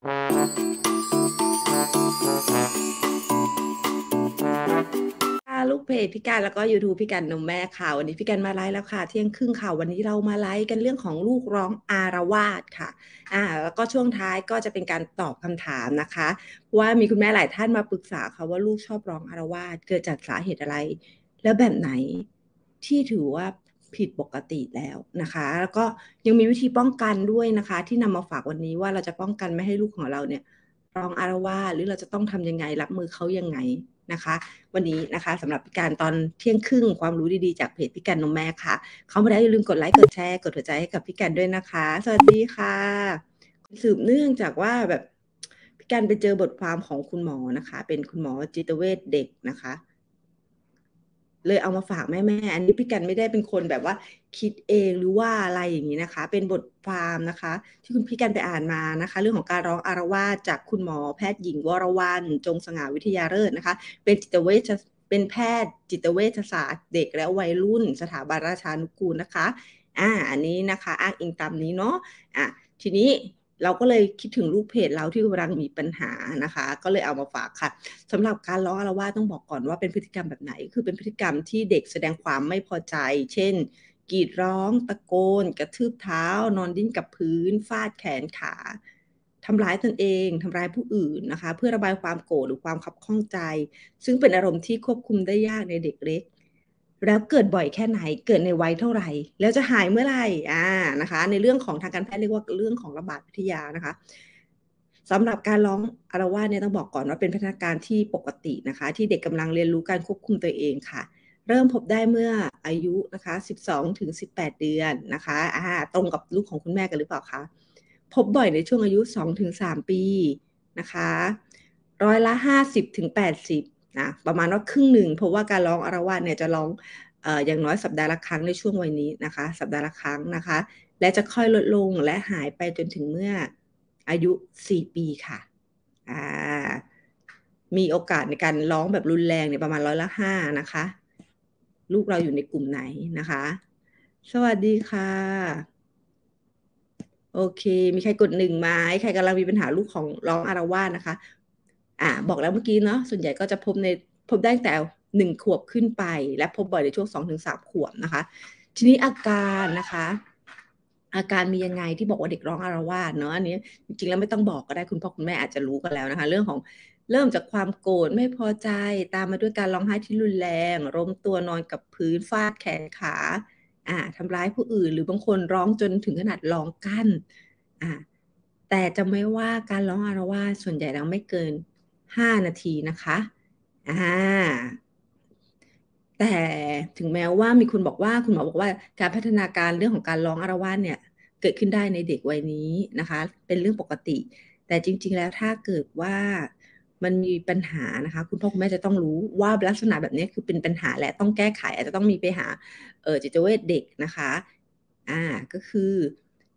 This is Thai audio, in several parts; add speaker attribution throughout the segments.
Speaker 1: ลูกเพจพี่การแล้วก็ยูทู u พี่การนมแม่ค่ะวันนี้พี่การมาไลฟ์แล้วค่ะ เที่ยงครึ่งค่ะวันนี้เรามาไลฟ์กันเรื่องของลูกร้องอารวาสค่ะ อ่า แล้วก็ช่วงท้ายก็จะเป็นการตอบคำถามนะคะ ว่ามีคุณแม่หลายท่านมาปรึกษาค่ะว่าลูกชอบร้องอารวาสเกิดจากสาเหตุอะไร แล้วแบบไหนที่ถือว่าผิดปกติแล้วนะคะ แล้วก็ยังมีวิธีป้องกันด้วยนะคะ ที่นำมาฝากวันนี้ว่าเราจะป้องกันไม่ให้ลูกของเราเนี่ยร้องอารวาหรือเราจะต้องทำยังไงรับมือเขายังไงนะคะ วันนี้นะคะ สำหรับพิการตอนเที่ยงครึ่ง ความรู้ดีๆจากเพจพิการนมแม่ค่ะ เขาม่ได้อย่าลืมกดไลค์กดแชร์กดหัวใจให้กับพิการด้วยนะคะ สวัสดีค่ะสืบเนื่องจากว่าแบบพิการไปเจอบทความของคุณหมอนะคะ เป็นคุณหมอจิตเวชเด็กนะคะเลยเอามาฝากแม่แม่อันนี้พี่กันไม่ได้เป็นคนแบบว่า คิดเองหรือว่าอะไรอย่างนี้นะคะ เป็นบทความนะคะ ที่คุณพี่กันไปอ่านมานะคะ เรื่องของการร้องอารวาสจากคุณหมอแพทย์หญิงวรวันจงสง่าวิทยาเลิศนะคะ เป็นจิตเวชเป็นแพทย์จิตเวชศาสตร์เด็กและวัยรุ่นสถาบันราชานุกูลนะคะ อ่าอันนี้นะคะ อ้างอิงตามนี้เนาะ อ่ะทีนี้เราก็เลยคิดถึงลูกเพจเราที่กำลังมีปัญหานะคะ ก็เลยเอามาฝากค่ะ สำหรับการล้อเรว่าต้องบอกก่อนว่าเป็นพฤติกรรมแบบไหน คือเป็นพฤติกรรมที่เด็กแสดงความไม่พอใจ เช่น กรีดร้อง ตะโกน กระทืบเท้า นอนดิ้นกับพื้นฟาดแขนขาทำร้ายตนเองทำร้ายผู้อื่นนะคะ เพื่อระบายความโกรธหรือความขับข้องใจ ซึ่งเป็นอารมณ์ที่ควบคุมได้ยากในเด็กเล็กแล้วเกิดบ่อยแค่ไหน เกิดในวัยเท่าไหร่แล้วจะหายเมื่อไหร่อ่า นะคะ ในเรื่องของทางการแพทย์เรียกว่าเรื่องของระบาดวิทยานะคะสำหรับการร้องอารวาสเนี่ยต้องบอกก่อนว่าเป็นพัฒนาการที่ปกตินะคะ ที่เด็กกำลังเรียนรู้การควบคุมตัวเองค่ะ เริ่มพบได้เมื่ออายุนะคะ 12ถึง18 เดือนนะคะ อ่า ตรงกับลูกของคุณแม่กันหรือเปล่าคะ พบบ่อยในช่วงอายุ2ถึง3ปีนะคะ ร้อยละ 50ถึง80นะประมาณว่าครึ่งหนึ่งเพราะว่าการร้องอารวาสเนี่ยจะร้องอย่างน้อยสัปดาห์ละครั้งในช่วงวัยนี้นะคะ สัปดาห์ละครั้งนะคะ และจะค่อยลดลงและหายไปจนถึงเมื่ออายุ4ปีค่ะมีโอกาสในการร้องแบบรุนแรงเนี่ยประมาณร้อยละห้านะคะ ลูกเราอยู่ในกลุ่มไหนนะคะ สวัสดีค่ะ โอเค มีใครกดหนึ่งไหมใครกำลังมีปัญหาลูกของร้องอารวาสนะคะ่าบอกแล้วเมื่อกี้เนาะส่วนใหญ่ก็จะพบในพบได้แต่หนึ่งขวบขึ้นไป และพบบ่อยในช่วงสองถึงสามขวบนะคะ ทีนี้อาการนะคะ อาการมียังไงที่บอกว่าเด็กร้องอารวาสเนาะอันนี้ จริงๆ แล้วไม่ต้องบอกก็ได้คุณพ่อคุณแม่อาจจะรู้กันแล้วนะคะ เรื่องของเริ่มจากความโกรธไม่พอใจตามมาด้วยการร้องไห้ที่รุนแรงร้มตัวนอนกับพื้นฟาดแขนขาอ่าทำร้ายผู้อื่น หรือบางคนร้องจนถึงขนาดร้องกั้นอ่าแต่จะไม่ว่าการร้องอารวาสส่วนใหญ่แล้วไม่เกิน5 นาทีนะคะ อ่า แต่ถึงแม้ว่ามีคุณบอกว่าคุณหมอบอกว่าการพัฒนาการเรื่องของการร้องอารวาสเนี่ยเกิดขึ้นได้ในเด็กวัยนี้นะคะ เป็นเรื่องปกติ แต่จริงๆแล้วถ้าเกิดว่ามันมีปัญหานะคะ คุณพ่อคุณแม่จะต้องรู้ว่าลักษณะแบบนี้คือเป็นปัญหาและต้องแก้ไขอาจจะต้องมีไปหาจิตเวชเด็กนะคะ อ่าก็คือ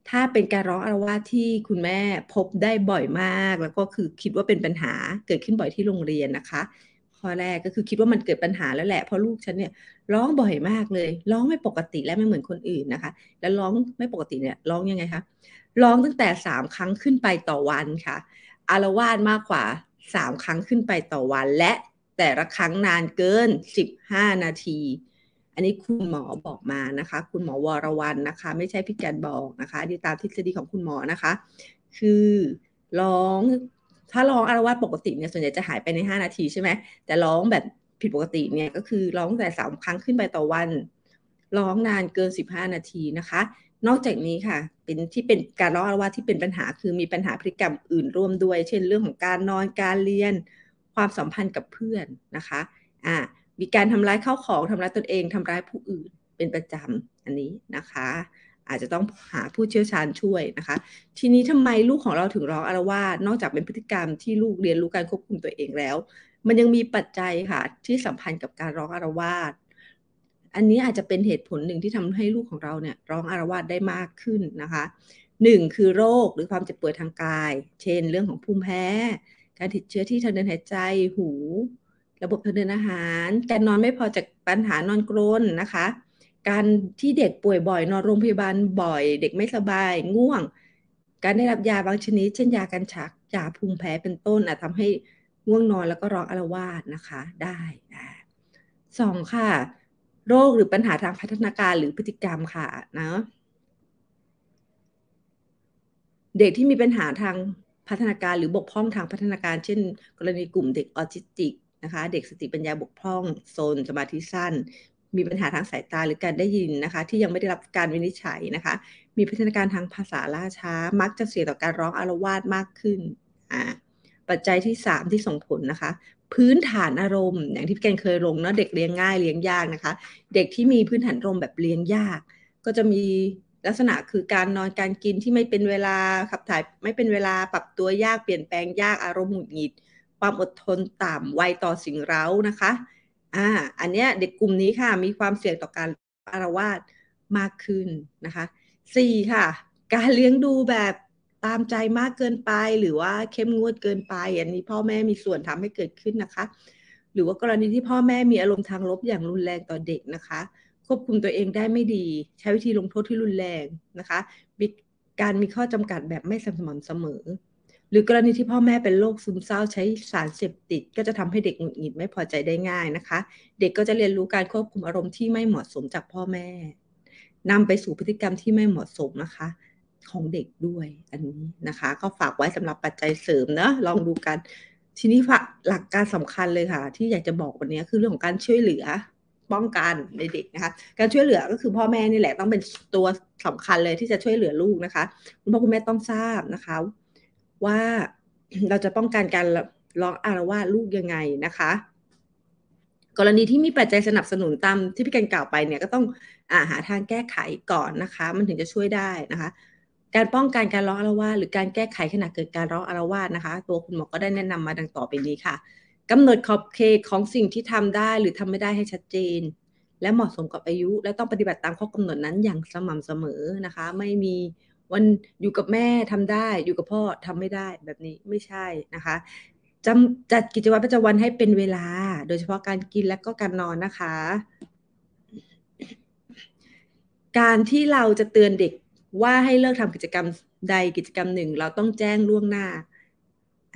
Speaker 1: ถ้าเป็นการร้องอารวาสที่คุณแม่พบได้บ่อยมากแล้วก็คือคิดว่าเป็นปัญหาเกิดขึ้นบ่อยที่โรงเรียนนะคะ ข้อแรกก็คือคิดว่ามันเกิดปัญหาแล้วแหละเพราะลูกฉันเนี่ยร้องบ่อยมากเลยร้องไม่ปกติและไม่เหมือนคนอื่นนะคะ แล้วร้องไม่ปกติเนี่ยร้องยังไงคะร้องตั้งแต่สามครั้งขึ้นไปต่อวันค่ะ อารวาสมากกว่าสามครั้งขึ้นไปต่อวัน และแต่ละครั้งนานเกินสิบห้านาทีอันนี้คุณหมอบอกมานะคะ คุณหมอวรวันนะคะ ไม่ใช่พี่แกนบอกนะคะดีตามทฤษฎีของคุณหมอนะคะ คือร้องถ้าร้องอารวาสปกติเนี่ยส่วนใหญ่จะหายไปใน 5 นาทีใช่ไหมแต่ร้องแบบผิดปกติเนี่ยก็คือร้องแต่สามครั้งขึ้นไปต่อวันร้องนานเกิน 15 นาทีนะคะ นอกจากนี้ค่ะเป็นที่เป็นการร้องอารวาสที่เป็นปัญหาคือมีปัญหาพฤติกรรมอื่นร่วมด้วย เช่นเรื่องของการนอนการเรียน ความสัมพันธ์กับเพื่อนนะคะอ่ามีการทำร้ายข้าวของทำร้ายตนเองทำร้ายผู้อื่นเป็นประจำอันนี้นะคะ อาจจะต้องหาผู้เชี่ยวชาญช่วยนะคะ ทีนี้ทำไมลูกของเราถึงร้องอารวาสนอกจากเป็นพฤติกรรมที่ลูกเรียนรู้การควบคุมตัวเองแล้ว มันยังมีปัจจัยค่ะที่สัมพันธ์กับการร้องอารวาสอันนี้อาจจะเป็นเหตุผลหนึ่งที่ทำให้ลูกของเราเนี่ยร้องอารวาสได้มากขึ้นนะคะหนึ่งคือโรคหรือความเจ็บป่วยทางกาย เช่นเรื่องของภูมิแพ้ การติดเชื้อที่ทางเดินหายใจหูระบบทางเดินอาหาร การนอนไม่พอจากปัญหานอนกรนนะคะ การที่เด็กป่วยบ่อย นอนโรงพยาบาลบ่อยเด็กไม่สบายง่วง การได้รับยาบางชนิดเช่นยากันชักยาภูมิแพ้เป็นต้นอาจทำให้ง่วงนอนแล้วก็ร้องอารวาสนะคะได้สองค่ะโรคหรือปัญหาทางพัฒนาการหรือพฤติกรรมค่ะนะเด็กที่มีปัญหาทางพัฒนาการหรือบกพร่องทางพัฒนาการ เช่น กรณีกลุ่มเด็กออทิสติกนะคะเด็กสติปัญญาบกพร่องโซนสมาธิสั้น มีปัญหาทางสายตาหรือการได้ยินนะคะที่ยังไม่ได้รับการวินิจฉัยนะคะมีพัฒนาการทางภาษาล่าช้ามักจะเสี่ยงต่อการร้องอารวาสมากขึ้นอ่าปัจจัยที่ 3 ที่ส่งผลนะคะ พื้นฐานอารมณ์อย่างที่พี่แกนเคยลง เนาะเด็กเลี้ยงง่ายเลี้ยงยากนะคะเด็กที่มีพื้นฐานอารมณ์แบบเลี้ยงยาก ก็จะมีลักษณะคือการนอนการกินที่ไม่เป็นเวลาขับถ่ายไม่เป็นเวลาปรับตัวยากเปลี่ยนแปลงยากอารมณ์หงุดหงิดความอดทนต่ำไวต่อสิ่งเร้านะคะ อ่า อันเนี้ยเด็กกลุ่มนี้ค่ะ มีความเสี่ยงต่อการอารวาสมากขึ้นนะคะสี่ค่ะ การเลี้ยงดูแบบตามใจมากเกินไป หรือว่าเข้มงวดเกินไป อันนี้พ่อแม่มีส่วนทำให้เกิดขึ้นนะคะ หรือว่ากรณีที่พ่อแม่มีอารมณ์ทางลบอย่างรุนแรงต่อเด็กนะคะ ควบคุมตัวเองได้ไม่ดี ใช้วิธีลงโทษที่รุนแรงนะคะการมีข้อจำกัดแบบไม่สม่ำเสมอหรือกรณีที่พ่อแม่เป็นโรคซึมเศร้าใช้สารเสพติด ก็จะทำให้เด็กหงุดหงิดไม่พอใจได้ง่ายนะคะ เด็กก็จะเรียนรู้การควบคุมอารมณ์ที่ไม่เหมาะสมจากพ่อแม่ นำไปสู่พฤติกรรมที่ไม่เหมาะสมนะคะ ของเด็กด้วย อันนี้นะคะ ก็ฝากไว้สำหรับปัจจัยเสริมนะลองดูกัน ทีนี้หลักการสำคัญเลยค่ะ ที่อยากจะบอกวันนี้คือเรื่องของการช่วยเหลือป้องกันในเด็กนะคะการช่วยเหลือก็คือพ่อแม่นี่แหละต้องเป็นตัวสำคัญเลยที่จะช่วยเหลือลูกนะคะคุณพ่อคุณแม่ต้องทราบนะคะว่าเราจะป้องกันการร้องอารวาสลูกยังไงนะคะ กรณีที่มีปัจจัยสนับสนุนตามที่พี่กันกล่าวไปเนี่ยก็ต้องอาหาทางแก้ไขก่อนนะคะ มันถึงจะช่วยได้นะคะ การป้องกันการร้องอารวาสหรือการแก้ไขขณะเกิดการร้องอารวาสนะคะ ตัวคุณหมอก็ได้แนะนำมาดังต่อไปนี้ค่ะ กำหนดขอบเขตของสิ่งที่ทำได้หรือทำไม่ได้ให้ชัดเจน และเหมาะสมกับอายุ และต้องปฏิบัติตามข้อกำหนดนั้นอย่างสม่ำเสมอนะคะ ไม่มีวันอยู่กับแม่ทำได้อยู่กับพ่อทำไม่ได้แบบนี้ไม่ใช่นะคะจาจัดกิจวัตรประจำวันให้เป็นเวลา โดยเฉพาะการกินและก็การนอนนะคะ การที่เราจะเตือนเด็กว่าให้เลิกทำกิจกรรมใดกิจกรรมหนึ่ง เราต้องแจ้งล่วงหน้า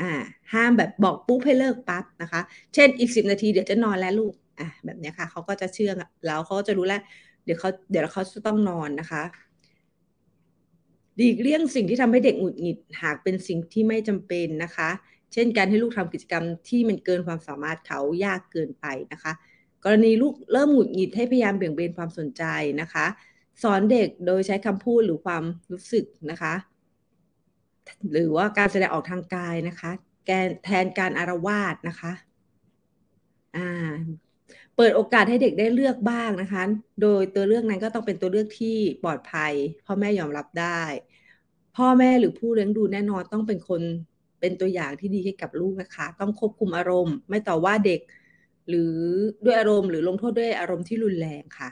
Speaker 1: อ่า ห้ามแบบบอกปุ๊บให้เลิกปั๊บนะคะ เช่นอีกสิบนาทีเดี๋ยวจะนอนแล้วลูก อ่ะแบบนี้ค่ะเขาก็จะเชื่องแล้วเขาก็จะรู้แล้วเดี๋ยวเขาเดี๋ยวเขาจะต้องนอนนะคะดีกเลี่ยงสิ่งที่ทำให้เด็กหงุดหงิดหากเป็นสิ่งที่ไม่จำเป็นนะคะ เช่นการให้ลูกทำกิจกรรมที่มันเกินความสามารถเขายากเกินไปนะคะ กรณีลูกเริ่มหงุดหงิดให้พยายามเบี่ยงเบนความสนใจนะคะ สอนเด็กโดยใช้คำพูดหรือความรู้สึกนะคะ หรือว่าการแสดงออกทางกายนะคะ แทนการอารวาสนะคะเปิดโอกาสให้เด็กได้เลือกบ้างนะคะ โดยตัวเลือกนั้นก็ต้องเป็นตัวเลือกที่ปลอดภัย พ่อแม่ยอมรับได้ พ่อแม่หรือผู้เลี้ยงดูแน่นอนต้องเป็นคนเป็นตัวอย่างที่ดีให้กับลูกนะคะ ต้องควบคุมอารมณ์ ไม่ต่อว่าเด็ก หรือด้วยอารมณ์ หรือลงโทษด้วยอารมณ์ที่รุนแรงค่ะ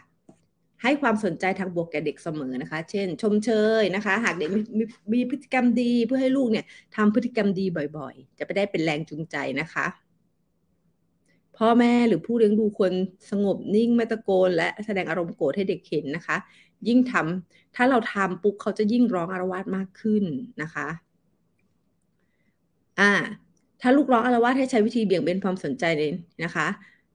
Speaker 1: ให้ความสนใจทางบวกแก่เด็กเสมอนะคะ เช่น ชมเชยนะคะ หากเด็กมมมีพฤติกรรมดีเพื่อให้ลูกเนี่ยทำพฤติกรรมดีบ่อย ๆ จะไปได้เป็นแรงจูงใจนะคะพ่อแม่หรือผู้เลี้ยงดูควรสงบนิ่งไม่ตะโกน และแสดงอารมณ์โกรธให้เด็กเห็นนะคะ ยิ่งทำถ้าเราทำปุ๊บเขาจะยิ่งร้องอารวาสมากขึ้นนะคะอ่าถ้าลูกร้องอารวาสให้ใช้วิธีเบี่ยงเบนความสนใจเลยนะคะ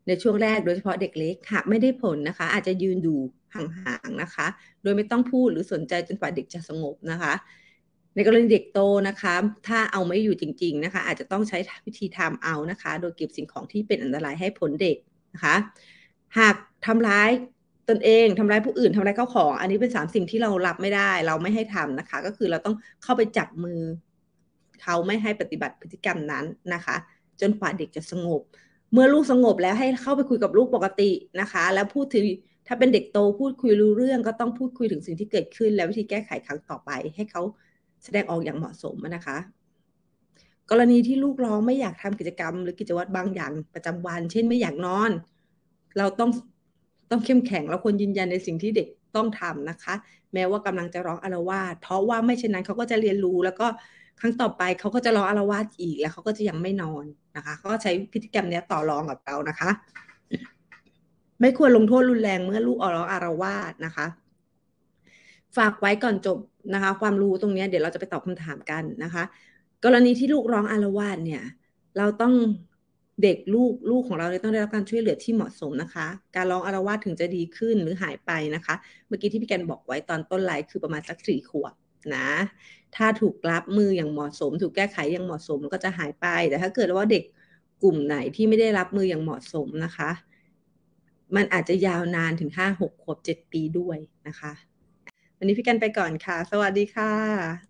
Speaker 1: ในช่วงแรกโดยเฉพาะเด็กเล็กหากไม่ได้ผลนะคะ อาจจะยืนดูห่างๆนะคะ โดยไม่ต้องพูดหรือสนใจจนกว่าเด็กจะสงบนะคะในกรณีเด็กโตนะคะ ถ้าเอาไม่อยู่จริงๆนะคะ อาจจะต้องใช้วิธีทำเอานะคะ โดยเก็บสิ่งของที่เป็นอันตรายให้ผลเด็กนะคะ หากทำร้ายตนเองทำร้ายผู้อื่นทำร้ายเข้าของ อันนี้เป็น 3 สิ่งที่เรารับไม่ได้ เราไม่ให้ทำนะคะ ก็คือเราต้องเข้าไปจับมือ เขาไม่ให้ปฏิบัติพฤติกรรมนั้นนะคะ จนกว่าเด็กจะสงบ เมื่อลูกสงบแล้วให้เข้าไปคุยกับลูกปกตินะคะ แล้วพูดถึงถ้าเป็นเด็กโตพูดคุยรู้เรื่องก็ต้องพูดคุยถึงสิ่งที่เกิดขึ้น และวิธีแก้ไขครั้งต่อไป ให้เขาแสดงออกอย่างเหมาะสมนะคะ กรณีที่ลูกร้องไม่อยากทำกิจกรรม หรือกิจวัตรบางอย่างประจำวัน เช่น ไม่อยากนอน เราต้องต้องเข้มแข็งเราควรยืนยันในสิ่งที่เด็กต้องทำนะคะ แม้ว่ากำลังจะร้องอารวาสเพราะว่าไม่เช่นนั้นเขาก็จะเรียนรู้ แล้วก็ครั้งต่อไปเขาก็จะร้องอารวาสอีกแล้วเขาก็จะยังไม่นอนนะคะเขาก็ใช้พฤติกรรมนี้ต่อรองกับเรานะคะ ไม่ควรลงโทษรุนแรงเมื่อลูกอร้องอารวาสนะคะฝากไว้ก่อนจบนะคะความรู้ตรงนี้เดี๋ยวเราจะไปตอบคำถามกันนะคะ กรณีที่ลูกร้องอารวาสเนี่ย เราต้องเด็กลูกลูกของเราเลยต้องได้รับการช่วยเหลือที่เหมาะสมนะคะ การร้องอารวาสถึงจะดีขึ้นหรือหายไปนะคะ เมื่อกี้ที่พี่แกนบอกไว้ตอนต้นไลฟ์คือประมาณสักสี่ขวบนะ ถ้าถูกรับมืออย่างเหมาะสม ถูกแก้ไขอย่างเหมาะสม ก็จะหายไปแต่ถ้าเกิดว่าเด็กกลุ่มไหนที่ไม่ได้รับมืออย่างเหมาะสมนะคะ มันอาจจะยาวนานถึงห้าหกขวบเจ็ดปีด้วยนะคะวันนี้พี่กันไปก่อนค่ะ สวัสดีค่ะ